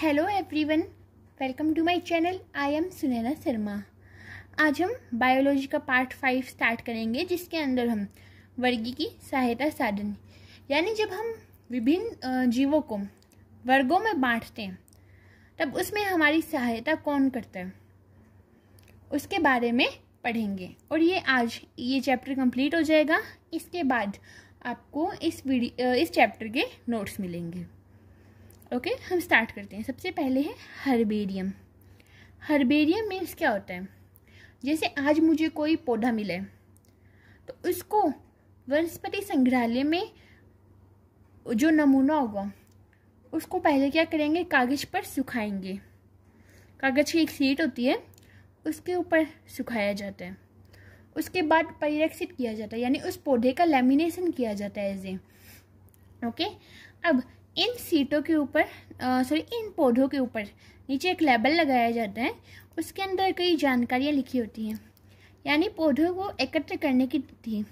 Hello everyone welcome to my channel I am Sunaina Sharma आज हम biology का पार्ट फाइव स्टार्ट करेंगे जिसके अंदर हम वर्गी की सहायता साधन यानी जब हम विभिन्न जीवों को वर्गों में बांटते हैं तब उसमें हमारी सहायता कौन करता है उसके बारे में पढ़ेंगे और ये आज ये चैप्टर कंप्लीट हो जाएगा इसके बाद आपको इस वीडियो इस चैप्टर के नोट्स मिलेंगे ओके okay? हम स्टार्ट करते हैं सबसे पहले है हर्बेरियम हर्बेरियम मीन्स क्या होता है जैसे आज मुझे कोई पौधा मिला है तो उसको वनस्पति संग्रहालय में जो नमूना होगा उसको पहले क्या करेंगे कागज़ पर सुखाएंगे कागज़ की एक सीट होती है उसके ऊपर सुखाया जाता है उसके बाद परिरक्षित किया जाता है यानी उस पौधे का लेमिनेशन किया जाता है एज ए ओके अब इन सीटों के ऊपर सॉरी इन पौधों के ऊपर नीचे एक लेबल लगाया जाता है उसके अंदर कई जानकारियाँ लिखी होती हैं यानी पौधों को एकत्र करने की थी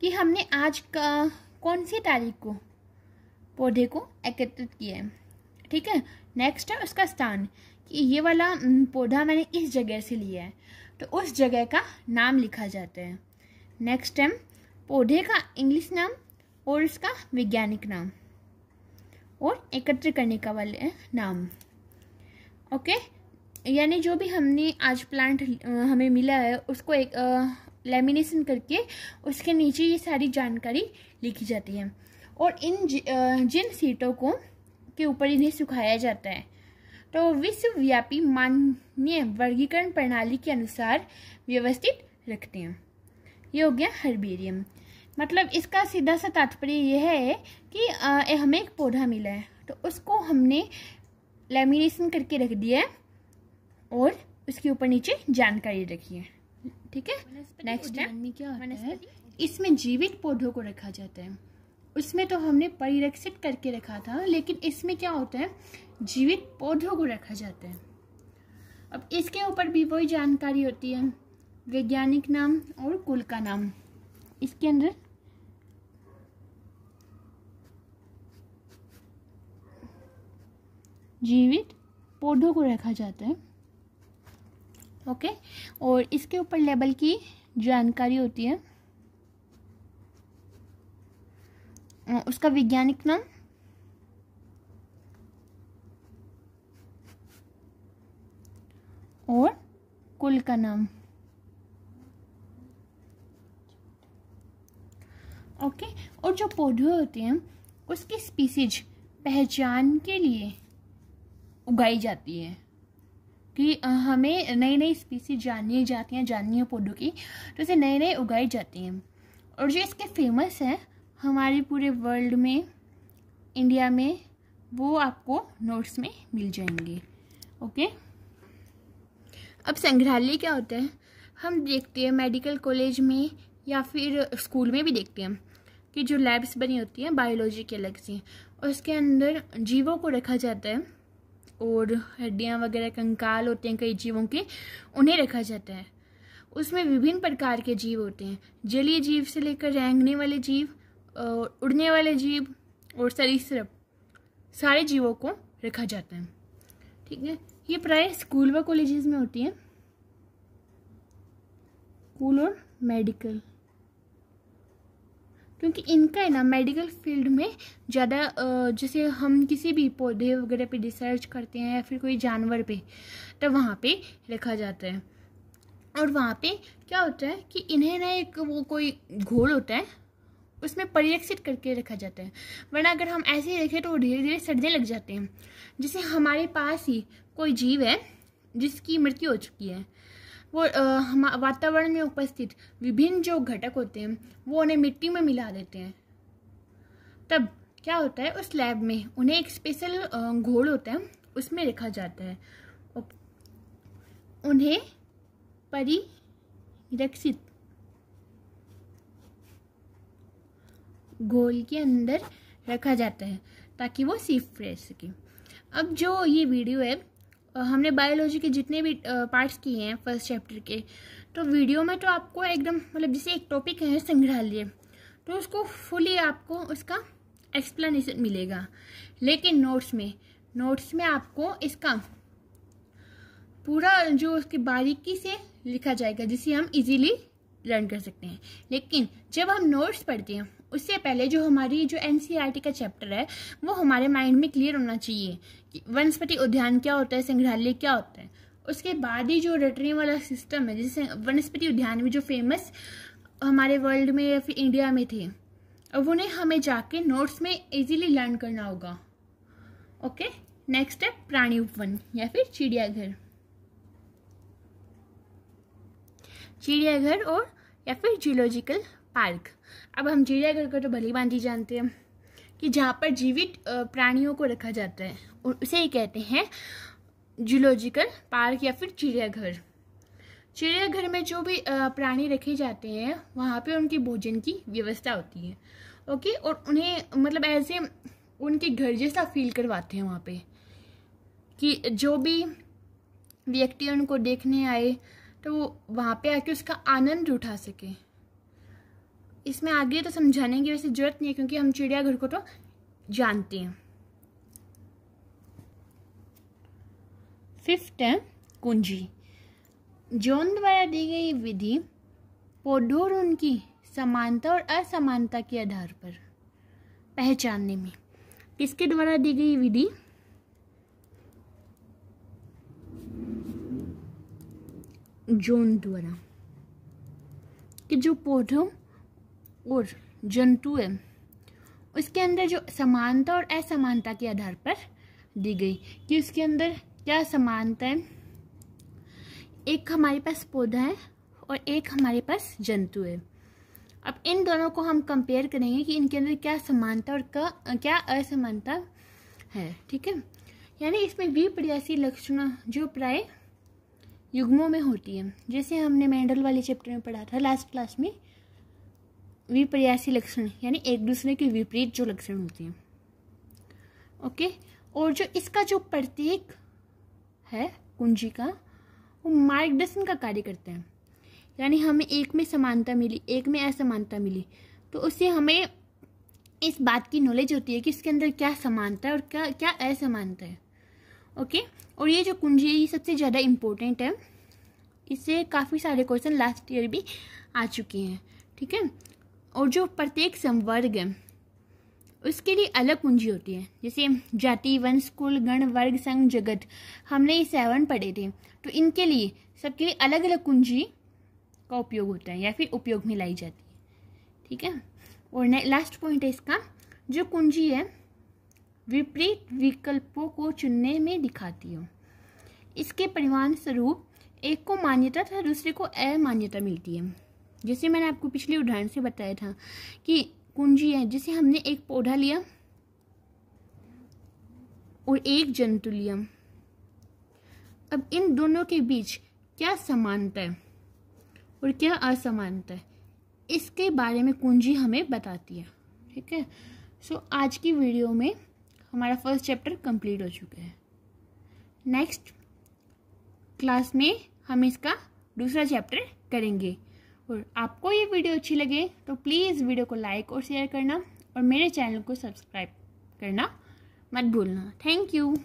कि हमने आज का कौन सी तारीख को पौधे को एकत्रित किया है ठीक है नेक्स्ट है उसका स्थान कि ये वाला पौधा मैंने इस जगह से लिया है तो उस जगह का नाम लिखा जाता है नेक्स्ट है पौधे का इंग्लिश नाम और उसका वैज्ञानिक नाम और एकत्र करने का वाले नाम ओके यानी जो भी हमने आज प्लांट हमें मिला है उसको एक लेमिनेशन करके उसके नीचे ये सारी जानकारी लिखी जाती है और इन जिन सीटों को के ऊपर इन्हें सुखाया जाता है तो विश्वव्यापी मान्य वर्गीकरण प्रणाली के अनुसार व्यवस्थित रखते हैं ये हो गया हर्बेरियम मतलब इसका सीधा सा तात्पर्य यह है कि आ, हमें एक पौधा मिला है तो उसको हमने लेमिनेशन करके रख दिया है और उसके ऊपर नीचे जानकारी रखी है ठीक है नेक्स्ट है इसमें जीवित पौधों को रखा जाता है उसमें तो हमने परिरक्षित करके रखा था लेकिन इसमें क्या होता है जीवित पौधों को रखा जाता है अब इसके ऊपर भी वही जानकारी होती है वैज्ञानिक नाम और कुल का नाम इसके अंदर जीवित पौधों को रखा जाता है ओके और इसके ऊपर लेबल की जानकारी होती है उसका वैज्ञानिक नाम और कुल का नाम ओके और जो पौधे होते हैं उसकी स्पीसीज पहचान के लिए उगाई जाती है कि हमें नई नई स्पीसी जानी जाती हैं जाननी है पौधों की तो इसे नए नए उगाई जाती हैं और जो इसके फेमस हैं हमारे पूरे वर्ल्ड में इंडिया में वो आपको नोट्स में मिल जाएंगे ओके अब संग्रहालय क्या होता है हम देखते हैं मेडिकल कॉलेज में या फिर स्कूल में भी देखते हैं कि जो लैब्स बनी होती हैं बायोलॉजी के अलग से और उसके अंदर जीवों को रखा जाता है और हड्डियाँ वगैरह कंकाल होते हैं कई जीवों के उन्हें रखा जाता है उसमें विभिन्न प्रकार के जीव होते हैं जलीय जीव से लेकर रेंगने वाले जीव उड़ने वाले जीव और सरीसृप सारे जीवों को रखा जाता है ठीक है ये प्राय स्कूल व कॉलेजेस में होती है स्कूल और मेडिकल क्योंकि इनका है ना मेडिकल फील्ड में ज़्यादा जैसे हम किसी भी पौधे वगैरह पे रिसर्च करते हैं या फिर कोई जानवर पे तो वहाँ पे रखा जाता है और वहाँ पे क्या होता है कि इन्हें ना एक वो कोई घोल होता है उसमें परिरक्षित करके रखा जाता है वरना अगर हम ऐसे ही रखें तो वो धीरे धीरे सड़ने लग जाते हैं जैसे हमारे पास ही कोई जीव है जिसकी मृत्यु हो चुकी है वो वातावरण में उपस्थित विभिन्न जो घटक होते हैं वो उन्हें मिट्टी में मिला देते हैं तब क्या होता है उस लैब में उन्हें एक स्पेशल घोल होता है उसमें रखा जाता है उन्हें परिरक्षित घोल के अंदर रखा जाता है ताकि वो सेफ रह सके अब जो ये वीडियो है हमने बायोलॉजी के जितने भी पार्ट्स किए हैं फर्स्ट चैप्टर के तो वीडियो में तो आपको एकदम मतलब जैसे एक टॉपिक है संग्रहालय तो उसको फुली आपको उसका एक्सप्लेनेशन मिलेगा लेकिन नोट्स में नोट्स में आपको इसका पूरा जो उसकी बारीकी से लिखा जाएगा जिसे हम इजीली लर्न कर सकते हैं लेकिन जब हम नोट्स पढ़ते हैं उससे पहले जो हमारी जो एन e का चैप्टर है वो हमारे माइंड में क्लियर होना चाहिए कि वनस्पति उद्यान क्या होता है संग्रहालय क्या होता है उसके बाद ही जो रटने वाला सिस्टम है जैसे वनस्पति उद्यान में जो फेमस हमारे वर्ल्ड में या फिर इंडिया में थे अब उन्हें हमें जाके नोट्स में इजीली लर्न करना होगा ओके नेक्स्ट है प्राणी उपवन या फिर चिड़ियाघर चिड़ियाघर और या फिर जियोलॉजिकल पार्क अब हम चिड़ियाघर को तो भली बांधी जानते हैं कि जहाँ पर जीवित प्राणियों को रखा जाता है उसे ही कहते हैं जूलॉजिकल पार्क या फिर चिड़ियाघर चिड़ियाघर में जो भी प्राणी रखे जाते हैं वहाँ पे उनकी भोजन की व्यवस्था होती है ओके और उन्हें मतलब ऐसे उनके घर जैसा फील करवाते हैं वहाँ पे कि जो भी व्यक्ति उनको देखने आए तो वो वहाँ पे आके उसका आनंद उठा सके इसमें आगे तो समझाने की वैसे जरूरत नहीं है क्योंकि हम चिड़ियाघर को तो जानते हैं फिफ्थ है कुंजी जोन द्वारा दी गई विधि पौधों और उनकी समानता और असमानता के आधार पर पहचानने में किसके द्वारा दी गई विधि जोन द्वारा कि जो पौधों और जंतुएं उसके अंदर जो समानता और असमानता के आधार पर दी गई कि उसके अंदर क्या समानता है एक हमारे पास पौधा है और एक हमारे पास जंतु है अब इन दोनों को हम कंपेयर करेंगे कि इनके अंदर क्या समानता और का, क्या असमानता है ठीक है यानी इसमें विप्रयासी लक्षण जो प्राय युग्मों में होती है जैसे हमने मेंडल वाले चैप्टर में पढ़ा था लास्ट क्लास में विपर्यासी लक्षण यानी एक दूसरे के विपरीत जो लक्षण होते हैं ओके और जो इसका जो प्रतीक है कुंजी का वो मार्गदर्शन का कार्य करते हैं यानी हमें एक में समानता मिली एक में असमानता मिली तो उससे हमें इस बात की नॉलेज होती है कि इसके अंदर क्या समानता है और क्या क्या असमानता है ओके और ये जो कुंजी है ये सबसे ज़्यादा इम्पोर्टेंट है इससे काफ़ी सारे क्वेश्चन लास्ट ईयर भी आ चुके हैं ठीक है और जो प्रत्येक संवर्ग है उसके लिए अलग कुंजी होती है जैसे जाति वंश कुल गण वर्ग संघ जगत हमने ये सेवन पढ़े थे तो इनके लिए सबके लिए अलग अलग कुंजी का उपयोग होता है या फिर उपयोग में लाई जाती है ठीक है और लास्ट पॉइंट है इसका जो कुंजी है विपरीत विकल्पों को चुनने में दिखाती हो इसके परिणाम स्वरूप एक को मान्यता तथा दूसरे को अमान्यता मिलती है जैसे मैंने आपको पिछले उदाहरण से बताया था कि कुंजी है जिसे हमने एक पौधा लिया और एक जंतु लिया अब इन दोनों के बीच क्या समानता है और क्या असमानता है इसके बारे में कुंजी हमें बताती है ठीक है सो so, आज की वीडियो में हमारा फर्स्ट चैप्टर कंप्लीट हो चुका है नेक्स्ट क्लास में हम इसका दूसरा चैप्टर करेंगे और आपको ये वीडियो अच्छी लगे तो प्लीज़ वीडियो को लाइक और शेयर करना और मेरे चैनल को सब्सक्राइब करना मत भूलना थैंक यू